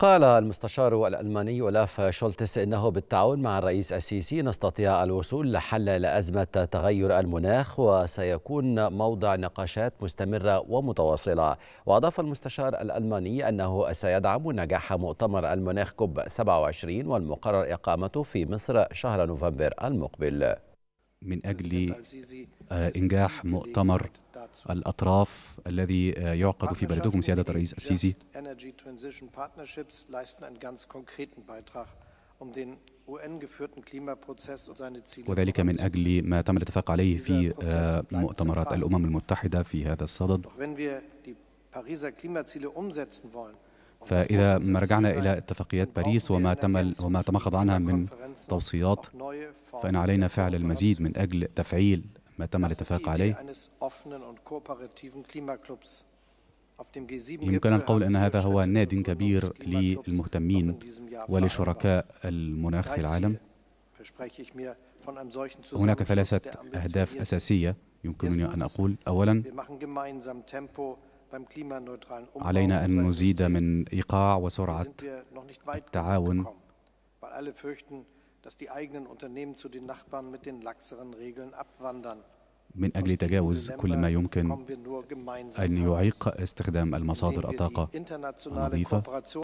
قال المستشار الألماني أولاف شولتس إنه بالتعاون مع الرئيس السيسي نستطيع الوصول لحل لأزمة تغير المناخ وسيكون موضع نقاشات مستمرة ومتواصلة وأضاف المستشار الألماني أنه سيدعم نجاح مؤتمر المناخ كوب 27 والمقرر إقامته في مصر شهر نوفمبر المقبل من أجل آه، إنجاح مؤتمر الأطراف الذي آه، يعقد في بلدكم سيادة الرئيس السيسي um وذلك من أجل ما تم الاتفاق عليه في آه، مؤتمرات الأمم المتحدة في هذا الصدد فإذا ما رجعنا إلى اتفاقيات باريس وما تم وما تمخض عنها من توصيات فإن علينا فعل المزيد من أجل تفعيل ما تم الاتفاق عليه يمكن القول أن هذا هو ناد كبير للمهتمين ولشركاء المناخ في العالم هناك ثلاثة أهداف أساسية يمكنني أن أقول أولا علينا أن نزيد من إيقاع وسرعة التعاون dass die eigenen Unternehmen zu den Nachbarn mit den laxeren Regeln abwandern. من أجل تجاوز كل ما يمكن أن يعيق استخدام المصادر الطاقة النظيفة